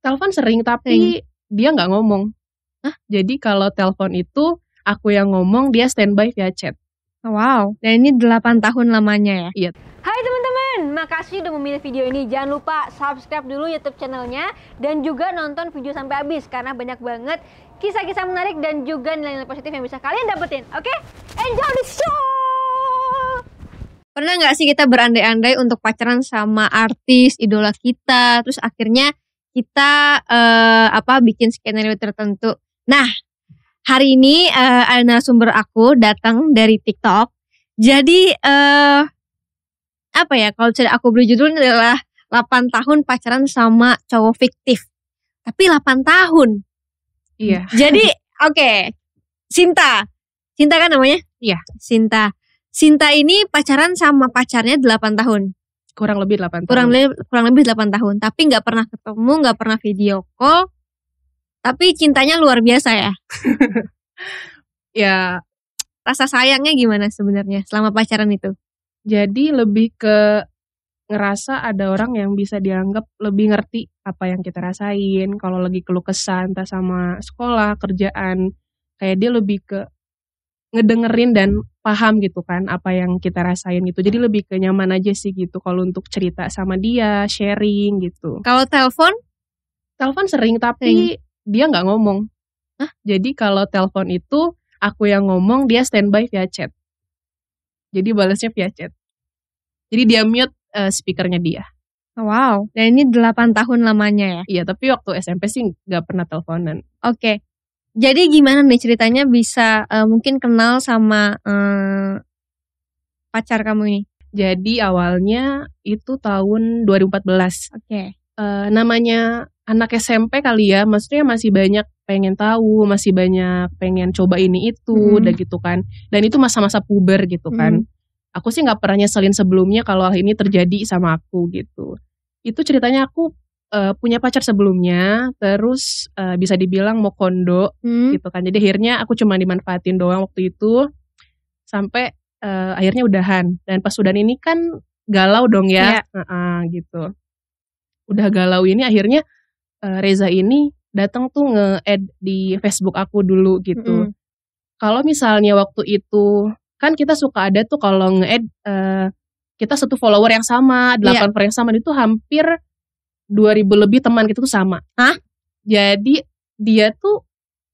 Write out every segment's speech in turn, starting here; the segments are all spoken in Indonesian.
telepon sering tapi dia nggak ngomong Hah? jadi kalau telepon itu aku yang ngomong dia standby via chat oh, wow dan ini 8 tahun lamanya ya iya hai teman-teman makasih udah memilih video ini jangan lupa subscribe dulu youtube channelnya dan juga nonton video sampai habis karena banyak banget kisah-kisah menarik dan juga nilai-nilai positif yang bisa kalian dapetin oke okay? enjoy the show Pernah nggak sih kita berandai-andai untuk pacaran sama artis, idola kita, terus akhirnya kita uh, apa bikin skenario tertentu. Nah, hari ini uh, eh, ada sumber aku datang dari TikTok. Jadi uh, apa ya kalau cerita aku beri judulnya adalah 8 tahun pacaran sama cowok fiktif. Tapi 8 tahun. Iya. Jadi oke, okay. Sinta. Sinta kan namanya? Iya. Sinta. Sinta ini pacaran sama pacarnya 8 tahun kurang lebih 8 tahun. Kurang lebih kurang lebih 8 tahun, tapi nggak pernah ketemu, nggak pernah video call. Tapi cintanya luar biasa ya. ya, rasa sayangnya gimana sebenarnya selama pacaran itu? Jadi lebih ke ngerasa ada orang yang bisa dianggap lebih ngerti apa yang kita rasain kalau lagi keluh kesah entah sama sekolah kerjaan kayak dia lebih ke ngedengerin dan paham gitu kan apa yang kita rasain gitu. Jadi lebih ke nyaman aja sih gitu kalau untuk cerita sama dia, sharing gitu. Kalau telepon? Telepon sering tapi sering. dia nggak ngomong. Hah? Jadi kalau telepon itu aku yang ngomong, dia standby via chat. Jadi balasnya via chat. Jadi dia mute uh, speakernya dia. Wow, dan ini 8 tahun lamanya ya? Iya, tapi waktu SMP sih nggak pernah teleponan. Oke, okay. Jadi gimana nih ceritanya bisa uh, mungkin kenal sama uh, pacar kamu ini? Jadi awalnya itu tahun 2014. Oke. Okay. Uh, eh, namanya anak SMP kali ya, maksudnya masih banyak pengen tahu, masih banyak pengen coba ini itu, hmm. dan gitu kan. Dan itu masa-masa puber gitu kan. Mm-hmm. Aku sih nggak pernah nyeselin sebelumnya kalau hal ini terjadi sama aku gitu. Itu ceritanya aku uh, punya pacar sebelumnya, terus uh, bisa dibilang mau kondo hmm. gitu kan. Jadi akhirnya aku cuma dimanfaatin doang waktu itu sampai uh, akhirnya udahan. Dan pas udahan ini kan galau dong ya, yeah. Iya. uh -uh, gitu. Udah galau ini akhirnya uh, Reza ini datang tuh nge-add di Facebook aku dulu gitu. Mm -hmm. Kalau misalnya waktu itu kan kita suka ada tuh kalau nge-add uh, kita satu follower yang sama, iya. delapan yeah. yang sama itu hampir 2000 lebih teman kita gitu tuh sama. Hah? Jadi dia tuh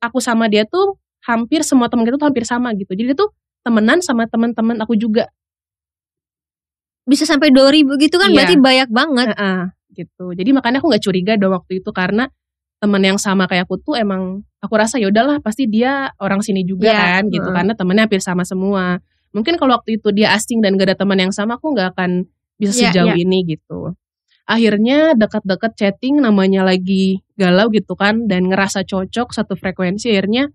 aku sama dia tuh hampir semua teman kita tuh hampir sama gitu. Jadi dia tuh temenan sama teman-teman aku juga. Bisa sampai ribu gitu kan iya. berarti banyak banget. Uh -uh, gitu. Jadi makanya aku nggak curiga dong waktu itu karena teman yang sama kayak aku tuh emang aku rasa ya udahlah pasti dia orang sini juga yeah. kan gitu uh. karena temennya hampir sama semua. Mungkin kalau waktu itu dia asing dan gak ada teman yang sama aku nggak akan bisa yeah, sejauh yeah. ini gitu akhirnya dekat-dekat chatting namanya lagi galau gitu kan dan ngerasa cocok satu frekuensi akhirnya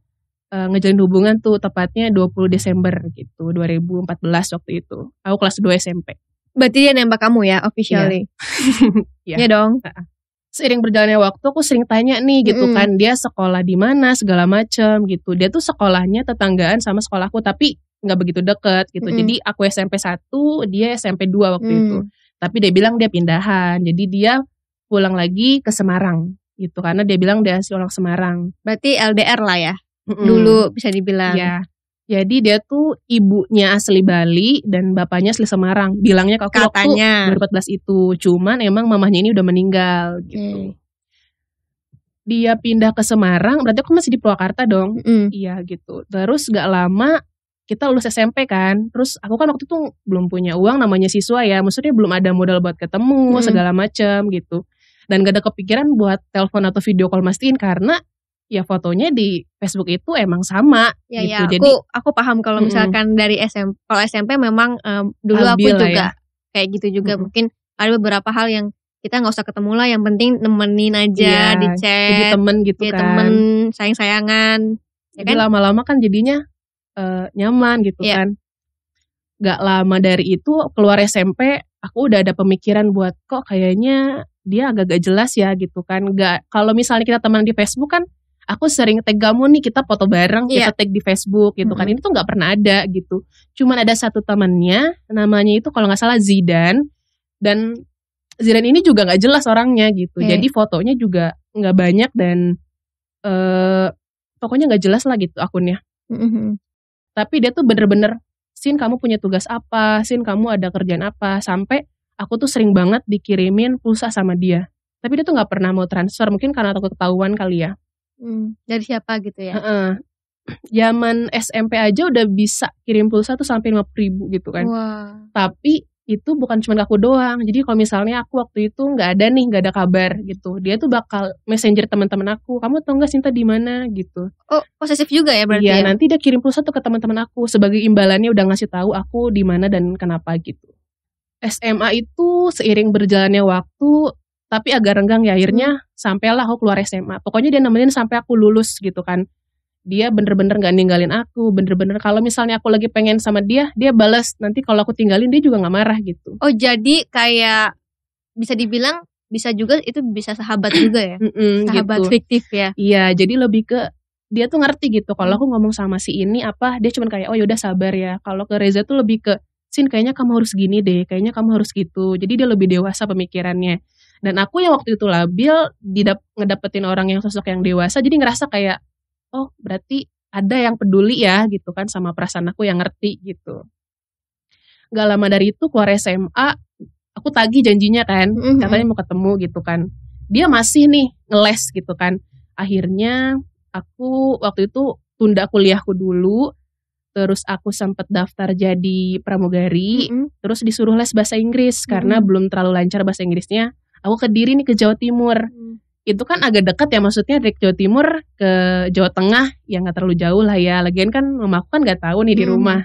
e, ngejalin hubungan tuh tepatnya 20 Desember gitu 2014 waktu itu aku kelas 2 SMP berarti dia nembak kamu ya officially Iya yeah. Iya dong seiring berjalannya waktu aku sering tanya nih gitu mm. kan dia sekolah di mana segala macem gitu dia tuh sekolahnya tetanggaan sama sekolahku tapi nggak begitu deket gitu mm. jadi aku SMP 1 dia SMP 2 waktu mm. itu tapi dia bilang dia pindahan. Jadi dia pulang lagi ke Semarang gitu karena dia bilang dia asli orang Semarang. Berarti LDR lah ya. mm hmm Dulu bisa dibilang. Ya. Jadi dia tuh ibunya asli Bali dan bapaknya asli Semarang. Bilangnya kalau Katanya. waktu 2014 itu. Cuman emang mamahnya ini udah meninggal gitu. Hmm. Dia pindah ke Semarang, berarti aku masih di Purwakarta dong. Mm. Iya gitu. Terus gak lama kita lulus SMP kan, terus aku kan waktu itu belum punya uang namanya siswa ya, maksudnya belum ada modal buat ketemu hmm. segala macam gitu. Dan gak ada kepikiran buat telepon atau video call mastiin karena ya fotonya di Facebook itu emang sama ya, gitu. Ya, aku, Jadi aku paham kalau misalkan dari SMP, kalau SMP memang um, dulu aku juga ya. kayak gitu juga hmm. mungkin ada beberapa hal yang kita nggak usah ketemu lah yang penting nemenin aja ya, di chat jadi temen gitu jadi ya, kan temen sayang sayangan ya kan lama-lama kan jadinya uh, nyaman gitu yeah. kan. Gak lama dari itu keluar SMP aku udah ada pemikiran buat kok kayaknya dia agak gak jelas ya gitu kan. Gak kalau misalnya kita teman di Facebook kan aku sering tag kamu nih kita foto bareng yeah. kita tag di Facebook gitu kan mm -hmm. ini tuh nggak pernah ada gitu cuman ada satu temannya namanya itu kalau nggak salah Zidan dan Zidan ini juga nggak jelas orangnya gitu okay. Iya. jadi fotonya juga nggak banyak dan uh, pokoknya nggak jelas lah gitu akunnya mm -hmm tapi dia tuh bener-bener Sin kamu punya tugas apa Sin kamu ada kerjaan apa sampai aku tuh sering banget dikirimin pulsa sama dia tapi dia tuh nggak pernah mau transfer mungkin karena takut ketahuan kali ya hmm, dari siapa gitu ya uh-uh. zaman SMP aja udah bisa kirim pulsa tuh sampai lima ribu gitu kan wow. tapi itu bukan cuma aku doang. Jadi kalau misalnya aku waktu itu nggak ada nih, nggak ada kabar gitu, dia tuh bakal messenger teman-teman aku. Kamu tau nggak Sinta di mana gitu? Oh, posesif juga ya berarti? Iya, ya? nanti dia kirim pulsa tuh ke teman-teman aku sebagai imbalannya udah ngasih tahu aku di mana dan kenapa gitu. SMA itu seiring berjalannya waktu tapi agak renggang ya akhirnya hmm. sampailah aku keluar SMA. Pokoknya dia nemenin sampai aku lulus gitu kan dia bener-bener gak ninggalin aku bener-bener kalau misalnya aku lagi pengen sama dia dia balas nanti kalau aku tinggalin dia juga gak marah gitu oh jadi kayak bisa dibilang bisa juga itu bisa sahabat juga ya sahabat gitu. fiktif ya iya jadi lebih ke dia tuh ngerti gitu kalau aku hmm. ngomong sama si ini apa dia cuman kayak oh yaudah sabar ya kalau ke Reza tuh lebih ke Sin kayaknya kamu harus gini deh kayaknya kamu harus gitu jadi dia lebih dewasa pemikirannya dan aku yang waktu itu labil didap ngedapetin orang yang sosok yang dewasa jadi ngerasa kayak oh berarti ada yang peduli ya gitu kan sama perasaan aku yang ngerti gitu. Gak lama dari itu keluar SMA, aku tagi janjinya kan, mm -hmm. katanya mau ketemu gitu kan. Dia masih nih ngeles gitu kan. Akhirnya aku waktu itu tunda kuliahku dulu, terus aku sempat daftar jadi pramugari, mm -hmm. terus disuruh les bahasa Inggris mm -hmm. karena mm-hmm. belum terlalu lancar bahasa Inggrisnya. Aku ke diri nih ke Jawa Timur. Mm -hmm itu kan agak dekat ya maksudnya dari Jawa Timur ke Jawa Tengah yang nggak terlalu jauh lah ya lagian kan mama aku kan nggak tahu nih di hmm. rumah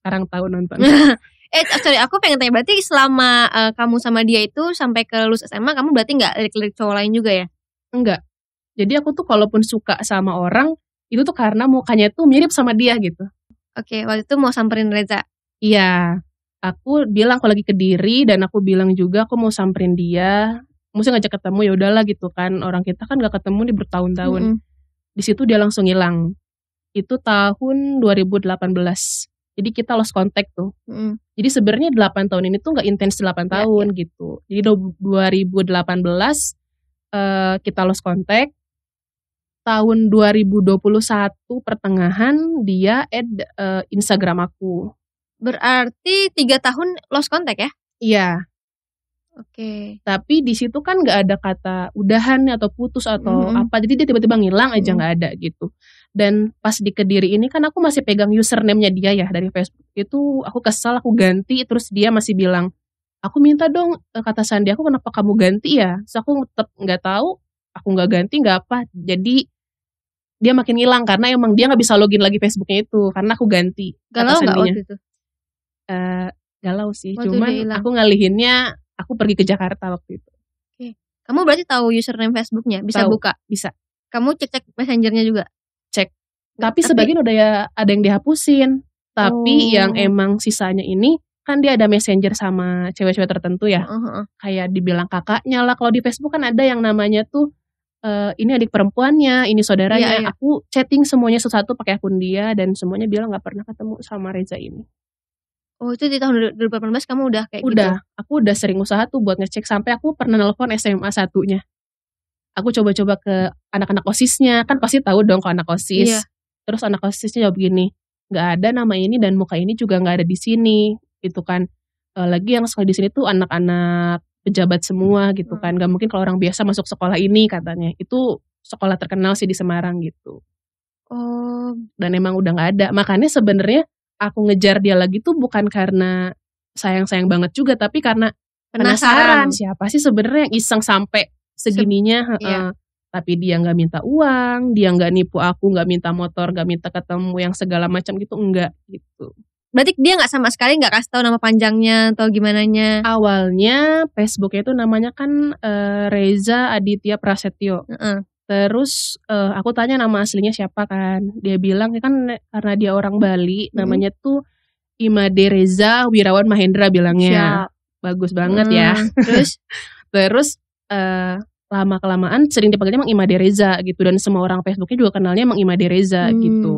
sekarang tahu nonton eh sorry aku pengen tanya berarti selama uh, kamu sama dia itu sampai ke lulus SMA kamu berarti nggak lirik-lirik cowok lain juga ya enggak jadi aku tuh kalaupun suka sama orang itu tuh karena mukanya tuh mirip sama dia gitu oke okay, waktu itu mau samperin Reza iya aku bilang aku lagi ke diri dan aku bilang juga aku mau samperin dia mesti ngajak ketemu ya udahlah gitu kan orang kita kan gak ketemu di bertahun-tahun mm -hmm. di situ dia langsung hilang itu tahun 2018 jadi kita lost contact tuh mm jadi sebenarnya 8 tahun ini tuh nggak intens 8 iya, tahun yeah, gitu jadi 2018 uh, eh, kita lost contact tahun 2021 pertengahan dia add uh, Instagram aku berarti tiga tahun lost contact ya iya Oke. Okay. Tapi di situ kan nggak ada kata udahan atau putus atau mm-hmm. apa. Jadi dia tiba-tiba ngilang aja nggak mm-hmm. ada gitu. Dan pas di Kediri ini kan aku masih pegang username-nya dia ya dari Facebook itu aku kesal aku ganti terus dia masih bilang aku minta dong e, kata sandi aku kenapa kamu ganti ya? So aku tetap nggak tahu aku nggak ganti nggak apa. Jadi dia makin ngilang karena emang dia nggak bisa login lagi Facebooknya itu karena aku ganti. Galau nggak waktu itu? Uh, galau sih, waktu cuman aku ngalihinnya aku pergi ke Jakarta waktu itu. Oke. Kamu berarti tahu username Facebooknya? Bisa tahu, buka? Bisa. Kamu cek-cek messengernya juga? Cek. Tapi, tapi sebagian udah ya ada yang dihapusin. Tapi oh. yang emang sisanya ini kan dia ada messenger sama cewek-cewek tertentu ya. Uh -huh. Kayak dibilang kakaknya lah. Kalau di Facebook kan ada yang namanya tuh Uh, ini adik perempuannya, ini saudaranya. Iya, iya. Aku chatting semuanya satu-satu pakai akun dia dan semuanya bilang nggak pernah ketemu sama Reza ini. Oh itu di tahun 2018 kamu udah kayak gitu? udah, gitu? aku udah sering usaha tuh buat ngecek sampai aku pernah nelfon SMA satunya. Aku coba-coba ke anak-anak osisnya, kan pasti tahu dong kalau anak osis. Iya. Terus anak osisnya jawab gini, nggak ada nama ini dan muka ini juga nggak ada di sini, gitu kan. Eh, lagi yang sekolah di sini tuh anak-anak pejabat semua gitu kan, hmm. Gak mungkin kalau orang biasa masuk sekolah ini katanya. Itu sekolah terkenal sih di Semarang gitu. Oh. Dan emang udah nggak ada. Makanya sebenarnya aku ngejar dia lagi tuh bukan karena sayang-sayang banget juga tapi karena penasaran, penasaran siapa sih sebenarnya yang iseng sampai segininya Se iya. tapi dia nggak minta uang dia nggak nipu aku nggak minta motor nggak minta ketemu yang segala macam gitu enggak gitu berarti dia nggak sama sekali nggak kasih tahu nama panjangnya atau gimana nya awalnya Facebooknya itu namanya kan uh, Reza Aditya Prasetyo uh -uh. Terus uh, aku tanya nama aslinya siapa kan, dia bilang ya kan karena dia orang Bali hmm. namanya tuh Imade Reza Wirawan Mahendra bilangnya. Siap. Bagus banget ya. Mm. terus? Terus, uh, eh, lama kelamaan sering dipanggilnya emang Imade Reza gitu dan semua orang Facebooknya juga kenalnya emang Imade Reza hmm. gitu.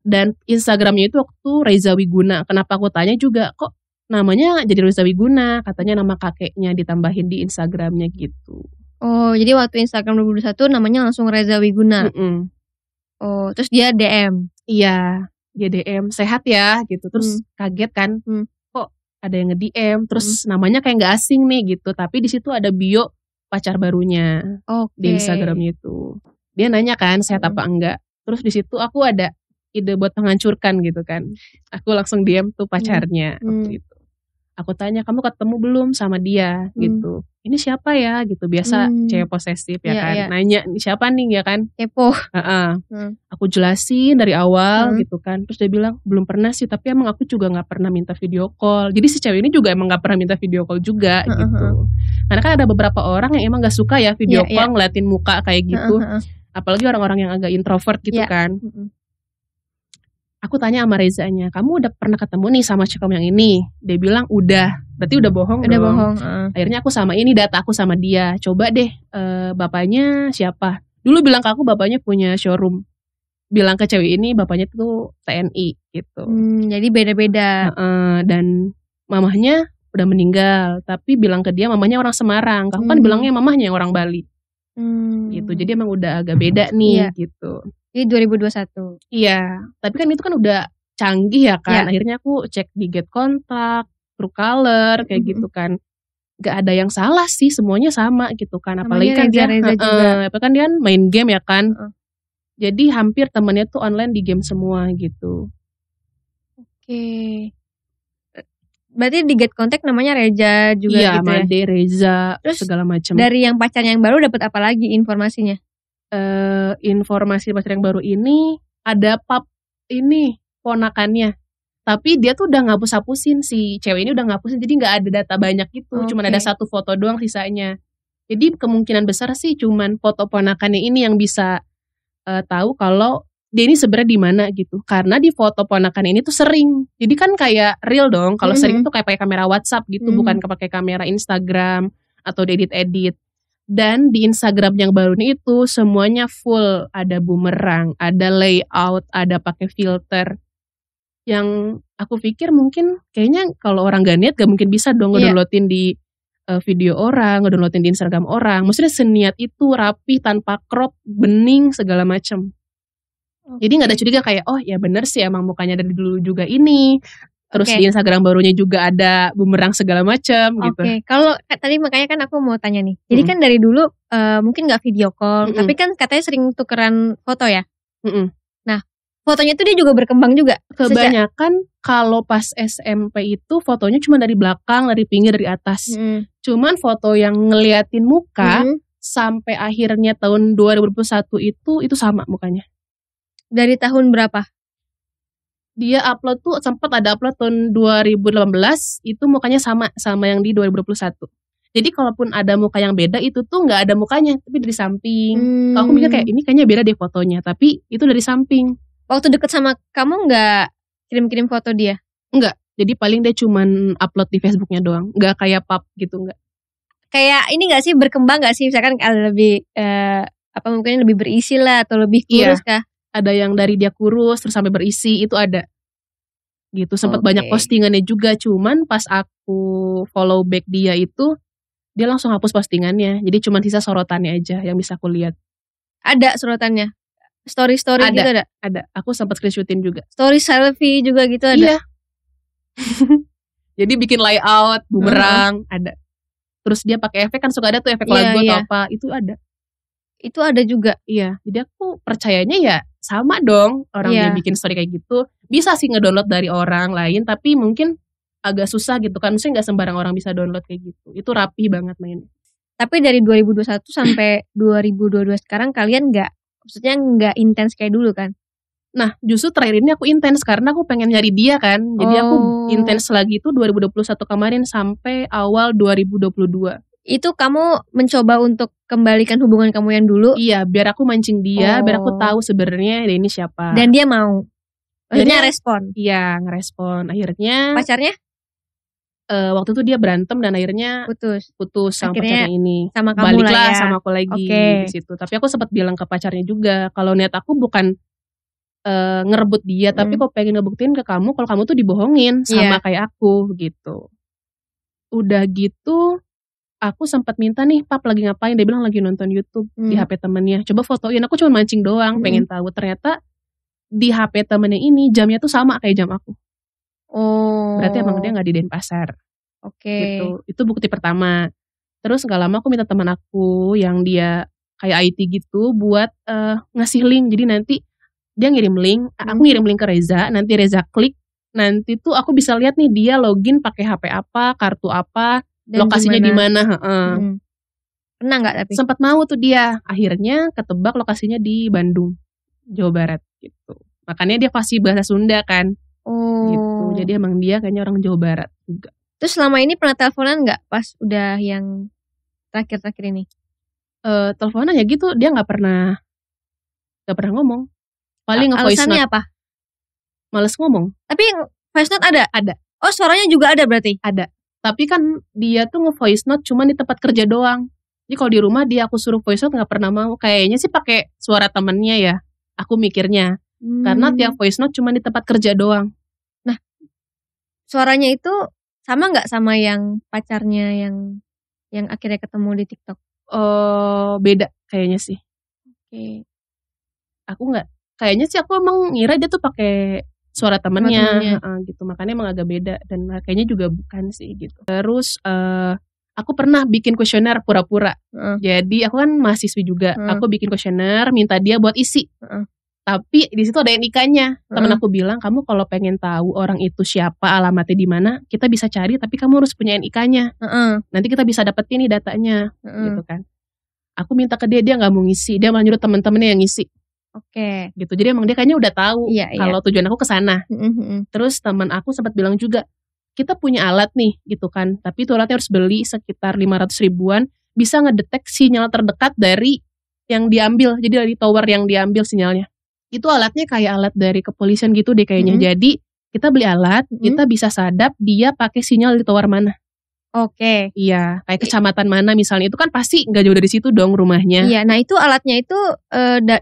Dan Instagramnya itu waktu Reza Wiguna, kenapa aku tanya juga, "Kok namanya jadi Reza Wiguna?" Katanya nama kakeknya ditambahin di Instagramnya gitu. Oh, jadi waktu Instagram 2021 namanya langsung Reza Wiguna. Mm -mm. Oh, terus dia DM. Iya, dia DM sehat ya gitu. Terus mm. kaget kan, mm. kok ada yang nge-DM, terus mm. namanya kayak nggak asing nih gitu, tapi di situ ada bio pacar barunya okay. di Instagram itu. Dia nanya kan sehat mm. apa enggak. Terus di situ aku ada ide buat menghancurkan gitu kan. Aku langsung DM tuh mm. pacarnya mm. waktu itu aku tanya kamu ketemu belum sama dia hmm. gitu ini siapa ya gitu biasa hmm. cewek posesif ya yeah, kan yeah. nanya siapa nih ya kan kepo uh -uh. Hmm. aku jelasin dari awal hmm. gitu kan terus dia bilang belum pernah sih tapi emang aku juga nggak pernah minta video call jadi si cewek ini juga emang nggak pernah minta video call juga uh -huh. gitu karena kan ada beberapa orang yang emang nggak suka ya video yeah, iya. call yeah. ngeliatin muka kayak gitu uh -huh. apalagi orang-orang yang agak introvert gitu yeah. kan uh -huh aku tanya sama Rezanya, kamu udah pernah ketemu nih sama cekom yang ini? Dia bilang udah, berarti udah bohong udah dong. bohong. Uh. Akhirnya aku sama ini data aku sama dia. Coba deh uh, bapaknya siapa? Dulu bilang ke aku bapaknya punya showroom. Bilang ke cewek ini bapaknya tuh TNI gitu. Hmm, jadi beda-beda. Uh, dan mamahnya udah meninggal, tapi bilang ke dia mamahnya orang Semarang. Kamu hmm. kan bilangnya mamahnya orang Bali. Hmm. Gitu. Jadi emang udah agak beda iya. nih yeah. gitu. Ini 2021. Iya, tapi kan itu kan udah canggih ya kan. Ya. Akhirnya aku cek di Get Kontak, True Color kayak mm -hmm. gitu kan. Gak ada yang salah sih, semuanya sama gitu kan. Apalagi kan dia, Reza juga. apa kan dia main game ya kan. Uh. Jadi hampir temennya tuh online di game semua gitu. Oke. Okay. Eh, berarti di get contact namanya Reza juga iya, gitu ya? Iya, Made Reza, Terus segala macam. Dari yang pacarnya yang baru dapat apa lagi informasinya? uh, informasi pacar yang baru ini ada pap ini ponakannya tapi dia tuh udah ngapus-hapusin si cewek ini udah ngapusin jadi nggak ada data banyak gitu okay. cuman ada satu foto doang sisanya jadi kemungkinan besar sih cuman foto ponakannya ini yang bisa uh, tahu kalau dia ini sebenarnya di mana gitu karena di foto ponakan ini tuh sering jadi kan kayak real dong kalau mm -hmm. sering mm-hmm. tuh kayak pakai kamera WhatsApp gitu mm -hmm. bukan mm-hmm. kepake kamera Instagram atau edit edit dan di Instagram yang baru ini itu semuanya full, ada bumerang, ada layout, ada pakai filter. Yang aku pikir mungkin kayaknya kalau orang gak niat gak mungkin bisa dong yeah. Iya. di uh, video orang, ngedownloadin di Instagram orang. Maksudnya seniat itu rapi tanpa crop, bening segala macem. Okay. Jadi nggak ada curiga kayak oh ya bener sih emang mukanya dari dulu juga ini Terus okay. di Instagram barunya juga ada bumerang segala macam okay. gitu. Oke, kalau tadi makanya kan aku mau tanya nih. Jadi mm. kan dari dulu uh, mungkin nggak video call, mm -hmm. tapi kan katanya sering tukeran foto ya. Mm -hmm. Nah, fotonya tuh dia juga berkembang juga. Kebanyakan kalau pas SMP itu fotonya cuma dari belakang, dari pinggir, dari atas. Mm. Cuman foto yang ngeliatin muka mm. sampai akhirnya tahun 2021 itu itu sama mukanya. Dari tahun berapa? dia upload tuh sempat ada upload tahun 2018 itu mukanya sama sama yang di 2021. Jadi kalaupun ada muka yang beda itu tuh nggak ada mukanya tapi dari samping. Hmm. aku mikir kayak hmm. ini kayaknya beda deh fotonya tapi itu dari samping. Waktu deket sama kamu nggak kirim-kirim foto dia? Nggak. Jadi paling dia cuman upload di Facebooknya doang. Nggak kayak pub gitu nggak. Kayak ini nggak sih berkembang nggak sih misalkan eh, lebih eh, apa mungkin lebih berisi lah atau lebih iya. kurus iya. kah? ada yang dari dia kurus terus sampai berisi itu ada gitu sempat okay. banyak postingannya juga cuman pas aku follow back dia itu dia langsung hapus postingannya jadi cuman sisa sorotannya aja yang bisa aku lihat ada sorotannya story story ada, gitu ada ada aku sempat screenshotin juga story selfie juga gitu ada iya. jadi bikin layout bumerang uh ada terus dia pakai efek kan suka ada tuh efek yeah, lagu yeah. atau iya. apa itu ada itu ada juga iya jadi aku percayanya ya sama dong orang iya. yang bikin story kayak gitu bisa sih ngedownload dari orang lain tapi mungkin agak susah gitu kan maksudnya nggak sembarang orang bisa download kayak gitu itu rapi banget main tapi dari 2021 sampai 2022 sekarang kalian nggak maksudnya nggak intens kayak dulu kan Nah, justru terakhir ini aku intens karena aku pengen nyari dia kan. Jadi oh. aku intens lagi itu 2021 kemarin sampai awal 2022 itu kamu mencoba untuk kembalikan hubungan kamu yang dulu? Iya, biar aku mancing dia, oh. biar aku oh. tahu sebenarnya dia ini siapa. Dan dia mau. Akhirnya, respon. Iya, ngerespon. Akhirnya pacarnya uh, waktu itu dia berantem dan akhirnya putus putus sama akhirnya pacarnya ini sama kamu baliklah ya. sama aku lagi okay. di situ tapi aku sempat bilang ke pacarnya juga kalau niat aku bukan uh, ngerebut dia hmm. tapi kok pengen ngebuktiin ke kamu kalau kamu tuh dibohongin iya. sama yeah. kayak aku gitu udah gitu aku sempat minta nih pap lagi ngapain dia bilang lagi nonton YouTube hmm. di HP temennya coba fotoin aku cuma mancing doang hmm. pengen tahu ternyata di HP temennya ini jamnya tuh sama kayak jam aku oh berarti emang dia nggak di Denpasar oke okay. gitu itu bukti pertama terus nggak lama aku minta teman aku yang dia kayak IT gitu buat uh, ngasih link jadi nanti dia ngirim link hmm. aku ngirim link ke Reza nanti Reza klik nanti tuh aku bisa lihat nih dia login pakai HP apa kartu apa dan lokasinya di mana? Hmm. Pernah nggak tapi? Sempat mau tuh dia. Akhirnya ketebak lokasinya di Bandung, Jawa Barat gitu. Makanya dia pasti bahasa Sunda kan. Gitu. Oh. Gitu. Jadi emang dia kayaknya orang Jawa Barat juga. Terus selama ini pernah teleponan nggak pas udah yang terakhir-terakhir ini? Uh, teleponan ya gitu dia nggak pernah nggak pernah ngomong. Paling nggak voice apa? Males ngomong. Tapi voice note ada? Ada. Oh suaranya juga ada berarti? Ada tapi kan dia tuh nge-voice note cuma di tempat kerja doang jadi kalau di rumah dia aku suruh voice note nggak pernah mau kayaknya sih pakai suara temennya ya aku mikirnya hmm. karena tiap voice note cuma di tempat kerja doang nah suaranya itu sama nggak sama yang pacarnya yang yang akhirnya ketemu di TikTok? Oh, beda kayaknya sih. Oke. Okay. Aku nggak, kayaknya sih aku emang ngira dia tuh pakai suara temennya, temennya. Uh, gitu makanya emang agak beda dan kayaknya juga bukan sih gitu terus uh, aku pernah bikin kuesioner pura-pura uh. jadi aku kan mahasiswi juga uh. aku bikin kuesioner minta dia buat isi uh. Tapi di situ ada nikahnya nya Temen aku bilang, kamu kalau pengen tahu orang itu siapa, alamatnya di mana, kita bisa cari, tapi kamu harus punya nikahnya uh Nanti kita bisa dapetin nih datanya, uh gitu kan. Aku minta ke dia, dia nggak mau ngisi. Dia malah nyuruh temen-temennya yang ngisi. Oke. Okay. Gitu. Jadi emang dia kayaknya udah tahu iya, iya. kalau iya. tujuan aku ke sana. Mm-hmm. mm-hmm. Terus teman aku sempat bilang juga, kita punya alat nih gitu kan, tapi itu alatnya harus beli sekitar 500 ribuan bisa ngedetek sinyal terdekat dari yang diambil. Jadi dari tower yang diambil sinyalnya. Itu alatnya kayak alat dari kepolisian gitu deh kayaknya. Mm-hmm. Jadi kita beli alat, mm-hmm. kita bisa sadap dia pakai sinyal di tower mana. Oke. Okay. Iya, kayak kecamatan mana misalnya itu kan pasti nggak jauh dari situ dong rumahnya. Iya, nah itu alatnya itu e, da,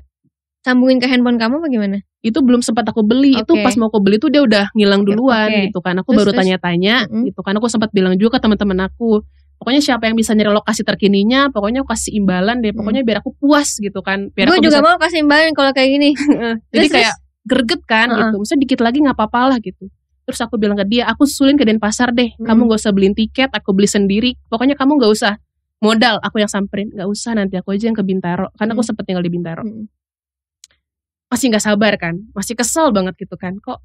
sambungin ke handphone kamu bagaimana? Itu belum sempat aku beli. Okay. Itu pas mau aku beli tuh dia udah ngilang duluan okay. gitu kan. Aku terus, baru tanya-tanya -hmm. gitu kan. Aku sempat bilang juga ke teman-teman aku pokoknya siapa yang bisa nyari lokasi terkininya pokoknya aku kasih imbalan deh mm. pokoknya biar aku puas gitu kan biar gue juga bisa... mau kasih imbalan kalau kayak gini jadi terus, kayak greget kan uh -huh. gitu maksudnya dikit lagi nggak apa-apa lah gitu terus aku bilang ke dia aku sulin ke denpasar deh hmm. kamu gak usah beliin tiket aku beli sendiri pokoknya kamu gak usah modal aku yang samperin gak usah nanti aku aja yang ke bintaro karena aku mm. sempet tinggal di bintaro hmm masih nggak sabar kan, masih kesel banget gitu kan, kok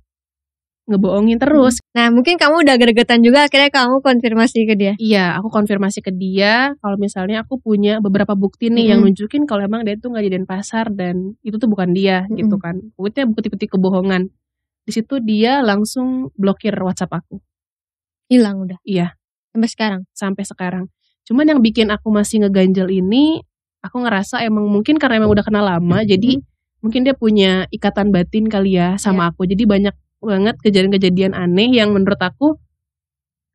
ngebohongin terus. Hmm. Nah mungkin kamu udah gregetan juga akhirnya kamu konfirmasi ke dia. Iya aku konfirmasi ke dia kalau misalnya aku punya beberapa bukti nih hmm. yang nunjukin kalau emang dia tuh nggak jadiin pasar dan itu tuh bukan dia gitu hmm. gitu kan. Buktinya bukti-bukti kebohongan. Di situ dia langsung blokir WhatsApp aku. Hilang udah. Iya. Sampai sekarang. Sampai sekarang. Cuman yang bikin aku masih ngeganjel ini, aku ngerasa emang mungkin karena emang udah kenal lama, hmm. jadi mungkin dia punya ikatan batin kali ya sama yeah. aku jadi banyak banget kejadian-kejadian aneh yang menurut aku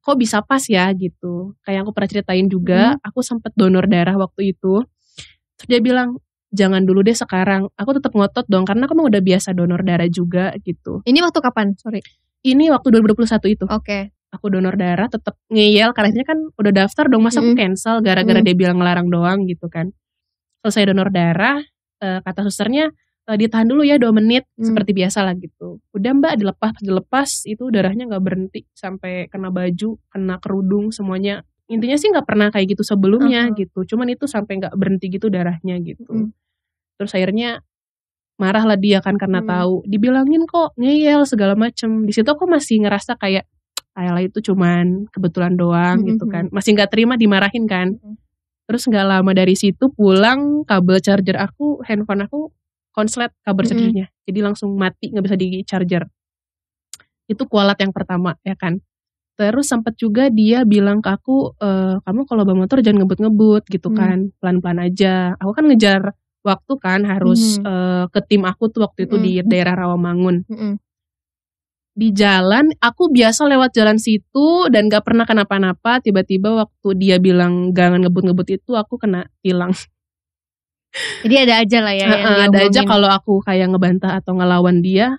kok bisa pas ya gitu kayak aku pernah ceritain juga hmm. aku sempet donor darah waktu itu terus dia bilang jangan dulu deh sekarang aku tetap ngotot dong karena aku mah udah biasa donor darah juga gitu ini waktu kapan sorry ini waktu 2021 itu oke okay aku donor darah tetap ngeyel karena kan udah daftar dong masa mm. aku mm-hmm. cancel gara-gara mm. dia bilang ngelarang doang gitu kan selesai donor darah eh, kata susternya e, ditahan dulu ya dua menit hmm. seperti biasa lah gitu udah mbak dilepas dilepas itu darahnya nggak berhenti sampai kena baju kena kerudung semuanya intinya sih nggak pernah kayak gitu sebelumnya uh-huh. gitu cuman itu sampai nggak berhenti gitu darahnya gitu hmm. terus akhirnya marah lah dia kan karena hmm. tahu dibilangin kok ngeyel segala macem di situ aku masih ngerasa kayak Ayla ah, itu cuman kebetulan doang hmm gitu hmm, kan hmm. masih nggak terima dimarahin kan hmm terus nggak lama dari situ pulang kabel charger aku handphone aku konslet kabar mm-hmm. jadi langsung mati nggak bisa di charger itu kualat yang pertama ya kan terus sempat juga dia bilang ke aku e, kamu kalau bawa motor jangan ngebut-ngebut gitu hmm. kan pelan-pelan aja aku kan ngejar waktu kan harus hmm. uh, ke tim aku tuh waktu itu hmm. di daerah Rawamangun hmm. di jalan aku biasa lewat jalan situ dan gak pernah kenapa-napa tiba-tiba waktu dia bilang jangan ngebut-ngebut itu aku kena tilang Jadi ada aja lah ya. Yang ada aja kalau aku kayak ngebantah atau ngelawan dia.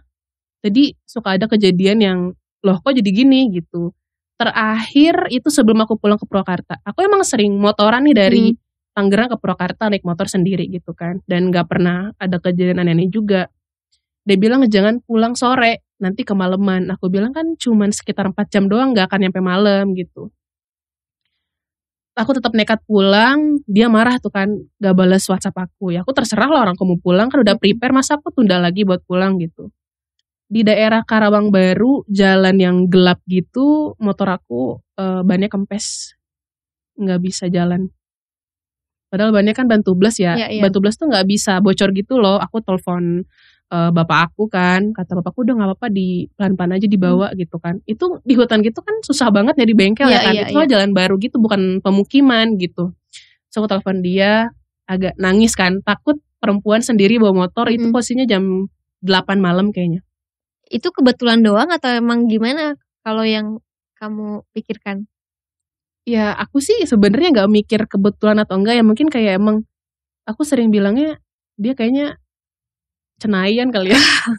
Jadi suka ada kejadian yang loh kok jadi gini gitu. Terakhir itu sebelum aku pulang ke Purwakarta. Aku emang sering motoran nih dari hmm. Tangerang ke Purwakarta naik motor sendiri gitu kan. Dan gak pernah ada kejadian aneh-aneh juga. Dia bilang jangan pulang sore nanti kemalaman. Aku bilang kan cuman sekitar 4 jam doang gak akan nyampe malam gitu aku tetap nekat pulang dia marah tuh kan gak balas WhatsApp aku ya aku terserah lah orang kamu pulang kan udah hmm. prepare masa aku tunda lagi buat pulang gitu di daerah Karawang Baru jalan yang gelap gitu motor aku e, bannya kempes nggak bisa jalan padahal bannya kan ban blas ya, ya, ya. ban blas tuh nggak bisa bocor gitu loh aku telepon uh, bapak aku kan kata bapakku udah nggak apa-apa di pelan-pelan aja dibawa hmm. gitu kan itu di hutan gitu kan susah banget nyari bengkel yeah, ya iya, kan yeah, itu yeah. Iya. jalan baru gitu bukan pemukiman gitu so aku telepon dia agak nangis kan takut perempuan sendiri bawa motor hmm. itu posisinya jam 8 malam kayaknya itu kebetulan doang atau emang gimana kalau yang kamu pikirkan ya aku sih sebenarnya nggak mikir kebetulan atau enggak ya mungkin kayak emang aku sering bilangnya dia kayaknya cenayan kali ya.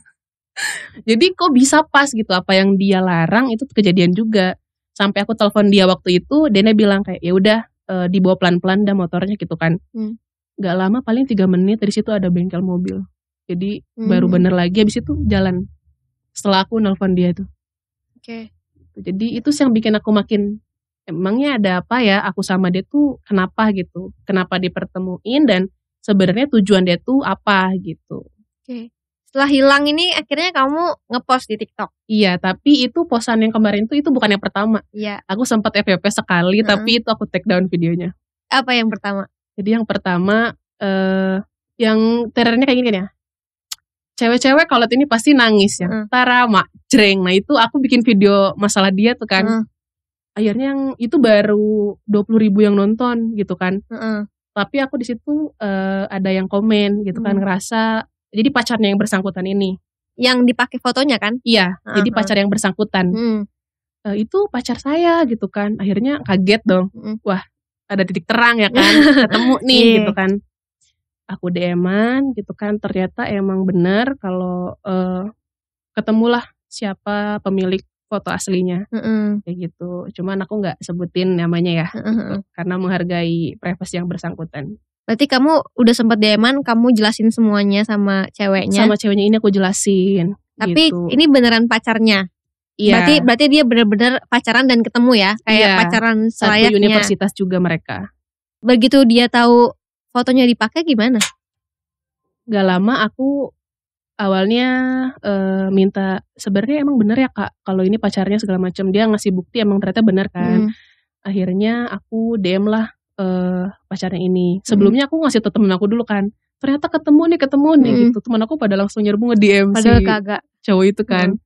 Jadi kok bisa pas gitu apa yang dia larang itu kejadian juga. Sampai aku telepon dia waktu itu, Dena bilang kayak ya udah e, dibawa pelan-pelan dah motornya gitu kan. Hmm. Gak lama paling tiga menit dari situ ada bengkel mobil. Jadi hmm. baru bener lagi habis itu jalan. Setelah aku nelpon dia itu. Oke. Okay. Jadi itu yang bikin aku makin emangnya ada apa ya aku sama dia tuh kenapa gitu. Kenapa dipertemuin dan sebenarnya tujuan dia tuh apa gitu okay. setelah hilang ini akhirnya kamu ngepost di TikTok iya tapi itu posan yang kemarin tuh itu bukan yang pertama iya aku sempat FYP sekali -hmm. tapi itu aku take down videonya apa yang pertama jadi yang pertama eh uh, yang terernya kayak gini kan ya cewek-cewek kalau ini pasti nangis ya. Hmm. Tarama, jreng. Nah itu aku bikin video masalah dia tuh kan. Hmm. Akhirnya yang itu baru dua puluh ribu yang nonton gitu kan. Hmm. Tapi aku di situ uh, ada yang komen gitu hmm. kan mm. ngerasa jadi pacarnya yang bersangkutan ini yang dipakai fotonya kan iya uh-huh. jadi pacar yang bersangkutan hmm. e, itu pacar saya gitu kan akhirnya kaget dong hmm. wah ada titik terang ya kan ketemu nih iya. gitu kan aku dm gitu kan ternyata emang bener kalau e, ketemulah siapa pemilik foto aslinya mm -hmm. kayak gitu cuman aku nggak sebutin namanya ya mm -hmm. gitu, karena menghargai privasi yang bersangkutan Berarti kamu udah sempet deman kamu jelasin semuanya sama ceweknya. Sama ceweknya ini aku jelasin. Tapi gitu. ini beneran pacarnya. Iya. Berarti berarti dia bener-bener pacaran dan ketemu ya, kayak iya, pacaran selayaknya. Satu universitas juga mereka. Begitu dia tahu fotonya dipakai gimana? Gak lama aku awalnya e, minta sebenarnya emang bener ya kak kalau ini pacarnya segala macam dia ngasih bukti emang ternyata bener kan hmm. akhirnya aku DM lah uh, eh, pacarnya ini. Hmm. Sebelumnya aku ngasih temen aku dulu kan. Ternyata ketemu nih, ketemu nih mm. gitu. Temen aku pada langsung nyerbu nge-DM Padahal si kagak. cowok itu kan. Mm.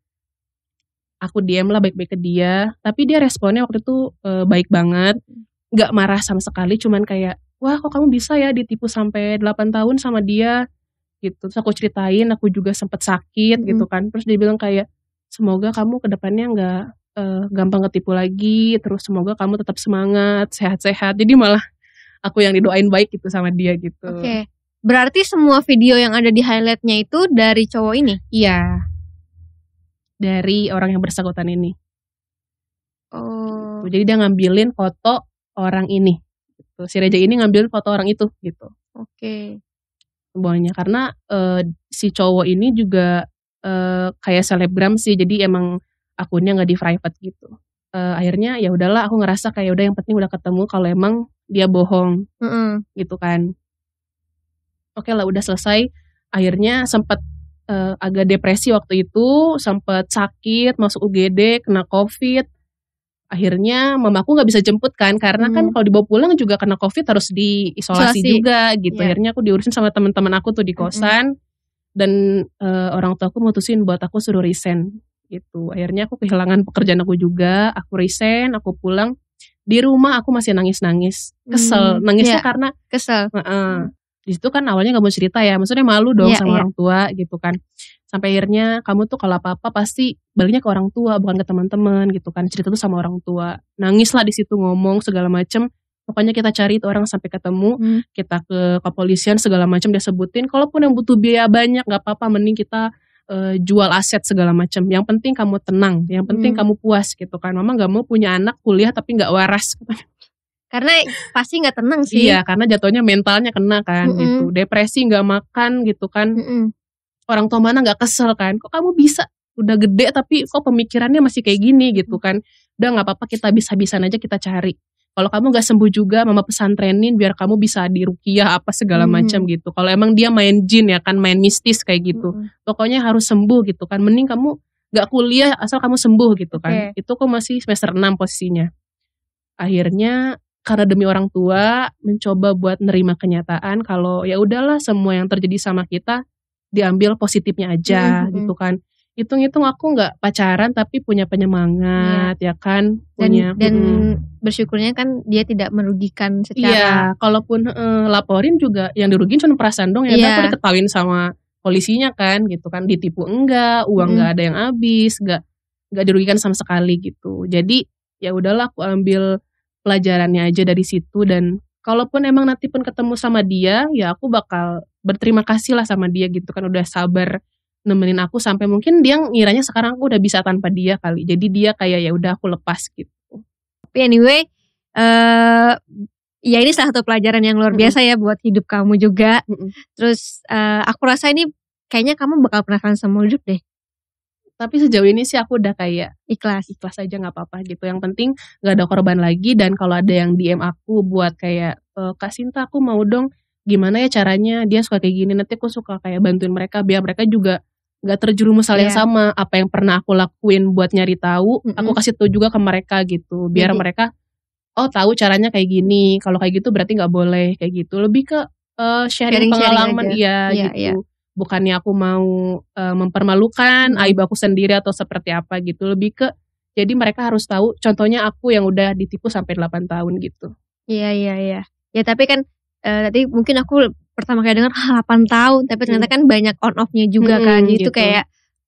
Aku DM lah baik-baik ke dia, tapi dia responnya waktu itu uh, baik banget. Hmm. Gak marah sama sekali, cuman kayak, "Wah, kok kamu bisa ya ditipu sampai 8 tahun sama dia?" gitu. Terus aku ceritain aku juga sempet sakit mm. gitu hmm. kan. Terus dia bilang kayak, "Semoga kamu kedepannya nggak uh, gampang ketipu lagi terus semoga kamu tetap semangat sehat-sehat jadi malah aku yang didoain baik gitu sama dia gitu oke okay. berarti semua video yang ada di highlightnya itu dari cowok ini iya dari orang yang bersangkutan ini oh jadi dia ngambilin foto orang ini gitu si Reja ini ngambilin foto orang itu gitu oke okay. semuanya karena uh, si cowok ini juga uh, kayak selebgram sih jadi emang akunnya nggak di private gitu uh, akhirnya ya udahlah aku ngerasa kayak ya udah yang penting udah ketemu kalau emang dia bohong mm -hmm. gitu kan oke okay lah udah selesai akhirnya sempat uh, eh, agak depresi waktu itu sempat sakit masuk UGD kena covid akhirnya mamaku nggak bisa jemput kan karena hmm. kan mm. kalau dibawa pulang juga kena covid harus diisolasi Isolasi. juga gitu yeah. akhirnya aku diurusin sama teman-teman aku tuh di kosan mm -hmm. dan uh, orang aku mutusin buat aku suruh resign gitu akhirnya aku kehilangan pekerjaan aku juga aku resign aku pulang di rumah aku masih nangis nangis kesel hmm, nangisnya yeah, karena kesel uh -uh. di situ kan awalnya gak mau cerita ya maksudnya malu dong yeah, sama yeah. orang tua gitu kan sampai akhirnya kamu tuh kalau apa apa pasti baliknya ke orang tua bukan ke teman-teman gitu kan cerita tuh sama orang tua nangis lah di situ ngomong segala macem pokoknya kita cari itu orang sampai ketemu hmm. kita ke kepolisian segala macam dia sebutin kalaupun yang butuh biaya banyak nggak apa-apa mending kita uh, jual aset segala macam. Yang penting kamu tenang, yang penting hmm. kamu puas gitu kan. Mama nggak mau punya anak kuliah tapi nggak waras. karena pasti nggak tenang sih. Iya, karena jatuhnya mentalnya kena kan mm -mm. gitu. Depresi nggak makan gitu kan. Mm -mm. Orang tua mana nggak kesel kan? Kok kamu bisa udah gede tapi kok pemikirannya masih kayak gini gitu mm. kan? Udah nggak apa-apa kita bisa bisa aja kita cari kalau kamu gak sembuh juga mama pesantrenin biar kamu bisa dirukiah apa segala hmm. macam gitu kalau emang dia main jin ya kan main mistis kayak gitu hmm. pokoknya harus sembuh gitu kan mending kamu gak kuliah asal kamu sembuh gitu kan okay. itu kok masih semester 6 posisinya akhirnya karena demi orang tua mencoba buat nerima kenyataan kalau ya udahlah semua yang terjadi sama kita diambil positifnya aja hmm. hmm. gitu kan hitung-hitung aku nggak pacaran tapi punya penyemangat yeah. ya kan punya dan hmm. bersyukurnya kan dia tidak merugikan secara Iya, yeah, kalaupun eh, laporin juga yang dirugin cuma perasaan dong ya yeah. aku iya. diketawin sama polisinya kan gitu kan ditipu enggak uang nggak mm. ada yang habis nggak nggak dirugikan sama sekali gitu jadi ya udahlah aku ambil pelajarannya aja dari situ dan kalaupun emang nanti pun ketemu sama dia ya aku bakal berterima kasih lah sama dia gitu kan udah sabar nemenin aku sampai mungkin dia ngiranya sekarang aku udah bisa tanpa dia kali. Jadi dia kayak ya udah aku lepas gitu. Tapi anyway, uh, ya ini salah satu pelajaran yang luar biasa mm-hmm. ya buat hidup kamu juga. Mm-hmm. Terus uh, aku rasa ini kayaknya kamu bakal penasaran sama hidup deh. Tapi sejauh ini sih aku udah kayak ikhlas, ikhlas aja nggak apa-apa gitu. Yang penting nggak ada korban lagi dan kalau ada yang DM aku buat kayak e, Kak Sinta aku mau dong gimana ya caranya dia suka kayak gini nanti aku suka kayak bantuin mereka biar mereka juga gak terjerumus hal yeah. yang iya. sama apa yang pernah aku lakuin buat nyari tahu mm -hmm. aku kasih tahu juga ke mereka gitu biar Jadi, mereka oh tahu caranya kayak gini kalau kayak gitu berarti nggak boleh kayak gitu lebih ke uh, sharing, sharing pengalaman sharing iya yeah, gitu yeah. bukannya aku mau uh, mempermalukan mm -hmm. aib aku sendiri atau seperti apa gitu lebih ke jadi mereka harus tahu contohnya aku yang udah ditipu sampai 8 tahun gitu iya yeah, iya iya ya tapi kan uh, eh, tadi mungkin aku pertama kali dengar 8 ah, tahun tapi ternyata hmm. kan banyak on off-nya juga hmm, kan gitu. itu kayak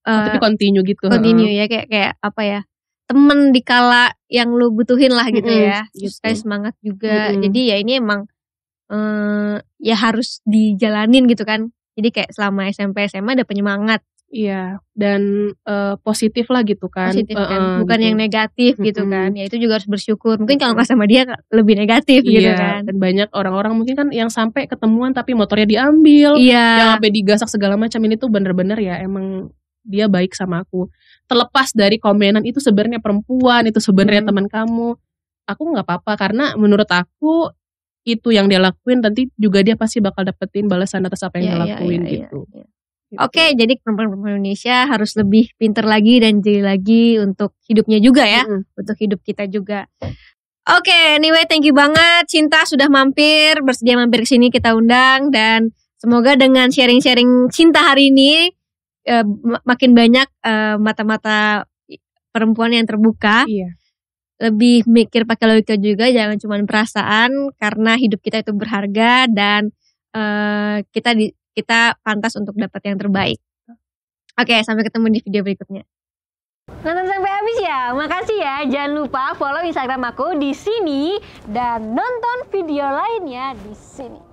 uh, tapi continue gitu continue ya kayak kayak apa ya temen dikala yang lu butuhin lah gitu hmm, ya terus gitu. kayak semangat juga hmm. jadi ya ini emang uh, ya harus dijalanin gitu kan jadi kayak selama SMP SMA ada penyemangat Iya, dan uh, positif lah gitu kan. Positif kan, uh, bukan gitu. yang negatif gitu -hmm. kan. Ya itu juga harus bersyukur. Mungkin kalau nggak sama dia lebih negatif gitu iya, gitu kan. Dan banyak orang-orang mungkin kan yang sampai ketemuan tapi motornya diambil, iya. yang sampai digasak segala macam ini tuh bener-bener ya emang dia baik sama aku. Terlepas dari komenan itu sebenarnya perempuan, itu sebenarnya hmm. teman kamu. Aku nggak apa-apa karena menurut aku itu yang dia lakuin nanti juga dia pasti bakal dapetin balasan atas apa yang yeah, dia iya, iya, lakuin yeah, yeah, gitu. Yeah, yeah. Gitu. Oke, okay, jadi perempuan-perempuan Indonesia harus lebih pinter lagi dan jeli lagi untuk hidupnya juga ya, mm. untuk hidup kita juga. Oke, okay, anyway thank you banget Cinta sudah mampir, bersedia mampir ke sini kita undang dan semoga dengan sharing-sharing Cinta hari ini eh, makin banyak eh, mata-mata eh, perempuan yang terbuka. Iya. Lebih mikir pakai logika juga, jangan cuma perasaan karena hidup kita itu berharga dan eh, kita di, kita pantas untuk dapat yang terbaik. Oke, okay, sampai ketemu di video berikutnya. Nonton sampai habis ya. Makasih ya. Jangan lupa follow Instagram aku di sini dan nonton video lainnya di sini.